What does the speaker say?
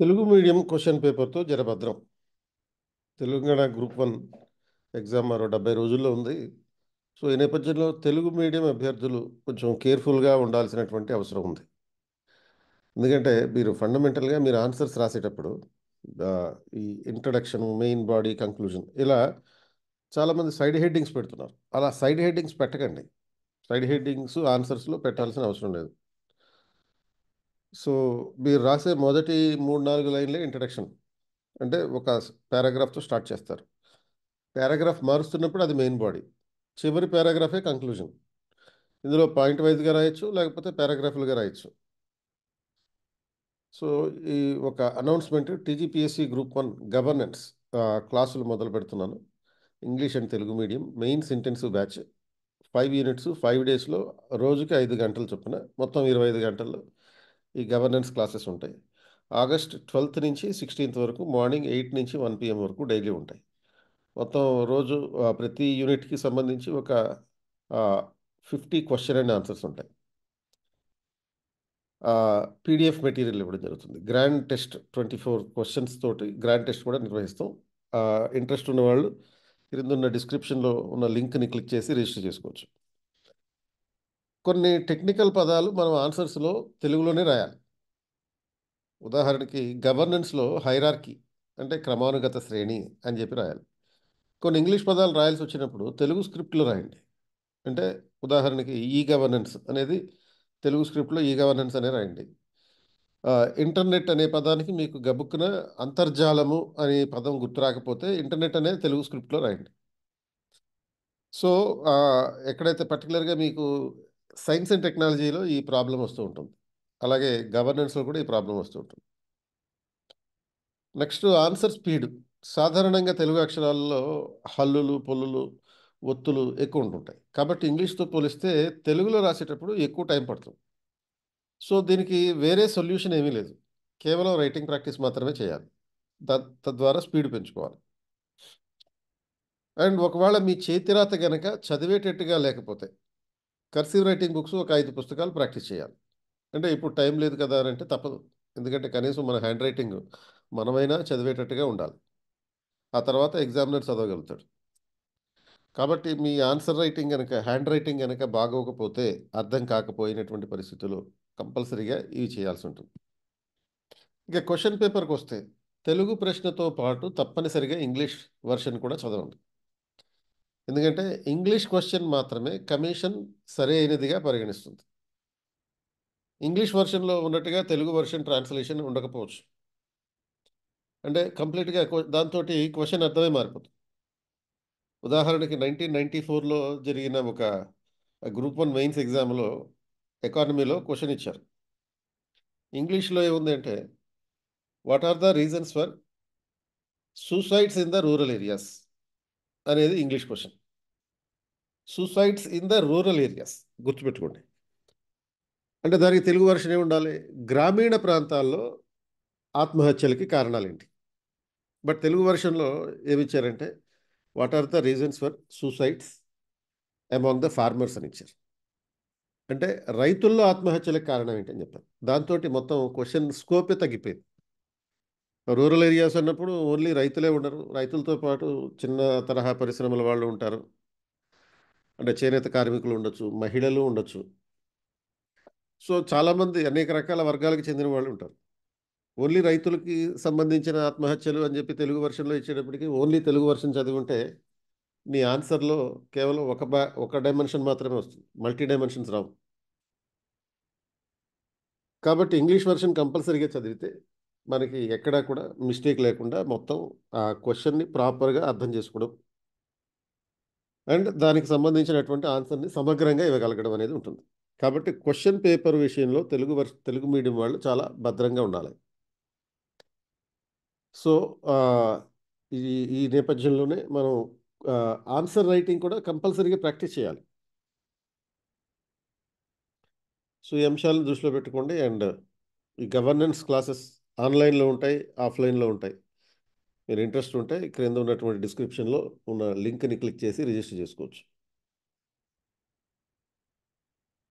Telugu medium question పేపర్తో జరభద్రం Telangana group one exam మరో డెబ్బై రోజుల్లో ఉంది సో ఈ నేపథ్యంలో తెలుగు మీడియం అభ్యర్థులు కొంచెం కేర్ఫుల్గా ఉండాల్సినటువంటి అవసరం ఉంది ఎందుకంటే మీరు ఫండమెంటల్గా మీరు ఆన్సర్స్ రాసేటప్పుడు ఈ ఇంట్రడక్షన్ మెయిన్ బాడీ కంక్లూజన్ ఇలా చాలామంది సైడ్ హెడ్డింగ్స్ పెడుతున్నారు అలా సైడ్ హెడ్డింగ్స్ పెట్టకండి సైడ్ హెడ్డింగ్స్ ఆన్సర్స్లో పెట్టాల్సిన అవసరం లేదు సో మీరు రాసే మొదటి మూడు నాలుగు లైన్లే ఇంట్రడక్షన్ అంటే ఒక పారాగ్రాఫ్తో స్టార్ట్ చేస్తారు పారాగ్రాఫ్ మారుస్తున్నప్పుడు అది మెయిన్ బాడీ చివరి పారాగ్రాఫే కంక్లూజన్ ఇందులో పాయింట్ వైజ్గా రాయొచ్చు లేకపోతే పారాగ్రాఫ్లుగా రాయొచ్చు సో ఈ ఒక announcement TGPSC group one governance క్లాసులు మొదలు పెడుతున్నాను English and Telugu medium main intensive batch five units five డేస్లో రోజుకి ఐదు గంటలు చొప్పున మొత్తం ఇరవై ఐదు గంటల్లో ఈ గవర్నెన్స్ క్లాసెస్ ఉంటాయి ఆగస్ట్ ట్వెల్త్ నుంచి సిక్స్టీన్త్ వరకు మార్నింగ్ ఎయిట్ నుంచి వన్ పిఎం వరకు డైలీ ఉంటాయి మొత్తం రోజు ప్రతి యూనిట్కి సంబంధించి ఒక ఫిఫ్టీ క్వశ్చన్ అండ్ ఆన్సర్స్ ఉంటాయి పీడిఎఫ్ మెటీరియల్ ఇవ్వడం జరుగుతుంది grand test twenty four questions తోటి గ్రాండ్ టెస్ట్ కూడా నిర్వహిస్తాం ఇంట్రెస్ట్ ఉన్నవాళ్ళు క్రింద ఉన్న డిస్క్రిప్షన్లో ఉన్న లింక్ని క్లిక్ చేసి రిజిస్టర్ చేసుకోవచ్చు కొన్ని టెక్నికల్ పదాలు మనం ఆన్సర్స్లో తెలుగులోనే రాయాలి ఉదాహరణకి గవర్నెన్స్లో హైరార్కీ అంటే క్రమానుగత శ్రేణి అని చెప్పి రాయాలి కొన్ని ఇంగ్లీష్ పదాలు రాయాల్సి వచ్చినప్పుడు తెలుగు స్క్రిప్ట్లో రాయండి అంటే ఉదాహరణకి ఈ గవర్నెన్స్ అనేది తెలుగు స్క్రిప్ట్లో ఈ గవర్నెన్స్ అనే రాయండి ఇంటర్నెట్ అనే పదానికి మీకు గబుక్కున అంతర్జాలము అనే పదం గుర్తు రాకపోతే ఇంటర్నెట్ అనేది తెలుగు స్క్రిప్ట్లో రాయండి సో ఎక్కడైతే పర్టికులర్గా మీకు సైన్స్ అండ్ టెక్నాలజీలో ఈ ప్రాబ్లం వస్తూ ఉంటుంది అలాగే గవర్నెన్స్లో కూడా ఈ ప్రాబ్లం వస్తూ ఉంటుంది నెక్స్ట్ ఆన్సర్ స్పీడ్ సాధారణంగా తెలుగు అక్షరాల్లో హల్లులు పొల్లులు ఒత్తులు ఎక్కువ ఉంటుంటాయి కాబట్టి ఇంగ్లీష్తో పోలిస్తే తెలుగులో రాసేటప్పుడు ఎక్కువ టైం పడుతుంది సో దీనికి వేరే సొల్యూషన్ ఏమీ లేదు కేవలం రైటింగ్ ప్రాక్టీస్ మాత్రమే చేయాలి తద్వారా స్పీడ్ పెంచుకోవాలి అండ్ ఒకవేళ మీ చేతిరాత గనక చదివేటట్టుగా లేకపోతే కర్సివ్ రైటింగ్ బుక్స్ ఒక ఐదు పుస్తకాలు ప్రాక్టీస్ చేయాలి అంటే ఇప్పుడు టైం లేదు కదా అని అంటే తప్పదు ఎందుకంటే కనీసం మన హ్యాండ్ రైటింగ్ మనమైనా చదివేటట్టుగా ఉండాలి ఆ తర్వాత ఎగ్జామినర్ చదవగలుగుతాడు కాబట్టి మీ ఆన్సర్ రైటింగ్ కనుక హ్యాండ్ రైటింగ్ కనుక బాగోకపోతే అర్థం కాకపోయినటువంటి పరిస్థితులు కంపల్సరీగా ఇవి చేయాల్సి ఉంటుంది ఇక క్వశ్చన్ పేపర్కి వస్తే తెలుగు ప్రశ్నతో పాటు తప్పనిసరిగా ఇంగ్లీష్ వర్షన్ కూడా చదవండి ఎందుకంటే ఇంగ్లీష్ క్వశ్చన్ మాత్రమే కమిషన్ సరైనదిగా పరిగణిస్తుంది ఇంగ్లీష్ వర్షన్లో ఉన్నట్టుగా తెలుగు వర్షన్ ట్రాన్స్లేషన్ ఉండకపోవచ్చు అంటే కంప్లీట్గా దాంతో క్వశ్చన్ అర్థమే మారిపోతుంది ఉదాహరణకి నైన్టీన్ నైంటీ ఫోర్లో జరిగిన ఒక గ్రూప్ వన్ మెయిన్స్ ఎగ్జామ్లో ఎకానమీలో క్వశ్చన్ ఇచ్చారు ఇంగ్లీష్లో ఏముంది అంటే what are the reasons for suicides in the rural areas అనేది English question suicides in the rural areas గుర్తుపెట్టుకోండి అంటే దానికి తెలుగు వర్షన్ ఉండాలి గ్రామీణ ప్రాంతాల్లో ఆత్మహత్యలకి కారణాలు ఏంటి బట్ తెలుగు వర్షన్లో ఇచ్చారంటే what are the reasons for suicides among the farmers అని ఇచ్చారు అంటే రైతుల్లో ఆత్మహత్యలకు కారణం ఏంటని చెప్పారు దాంతో మొత్తం క్వశ్చన్ స్కోపే తగ్గిపోయింది రూరల్ ఏరియాస్ అన్నప్పుడు ఓన్లీ రైతులే ఉండరు రైతులతో పాటు చిన్న తరహా పరిశ్రమల వాళ్ళు ఉంటారు అంటే చేనేత కార్మికులు ఉండొచ్చు మహిళలు ఉండొచ్చు సో చాలామంది అనేక రకాల వర్గాలకు చెందిన వాళ్ళు ఉంటారు ఓన్లీ రైతులకి సంబంధించిన ఆత్మహత్యలు అని చెప్పి తెలుగు వర్షన్లో ఇచ్చేటప్పటికి ఓన్లీ తెలుగు వర్షన్ చదివి ఉంటే నీ ఆన్సర్లో కేవలం ఒక బ్యా ఒక డైమెన్షన్ మాత్రమే వస్తుంది మల్టీ డైమెన్షన్స్ రావు కాబట్టి ఇంగ్లీష్ వర్షన్ కంపల్సరీగా చదివితే మనకి ఎక్కడా కూడా మిస్టేక్ లేకుండా మొత్తం ఆ క్వశ్చన్ని ప్రాపర్గా అర్థం చేసుకోవడం అండ్ దానికి సంబంధించినటువంటి ఆన్సర్ని సమగ్రంగా ఇవ్వగలగడం అనేది ఉంటుంది కాబట్టి క్వశ్చన్ పేపర్ విషయంలో తెలుగు వర్ తెలుగు మీడియం వాళ్ళు చాలా భద్రంగా ఉండాలి సో ఈ ఈ నేపథ్యంలోనే మనం ఆన్సర్ రైటింగ్ కూడా కంపల్సరీగా ప్రాక్టీస్ చేయాలి సో ఈ అంశాలను దృష్టిలో పెట్టుకోండి అండ్ ఈ గవర్నెన్స్ క్లాసెస్ ఆన్లైన్లో ఉంటాయి ఆఫ్లైన్లో ఉంటాయి మీరు ఇంట్రెస్ట్ ఉంటే క్రింద ఉన్నటువంటి డిస్క్రిప్షన్లో ఉన్న లింక్ని క్లిక్ చేసి రిజిస్టర్ చేసుకోవచ్చు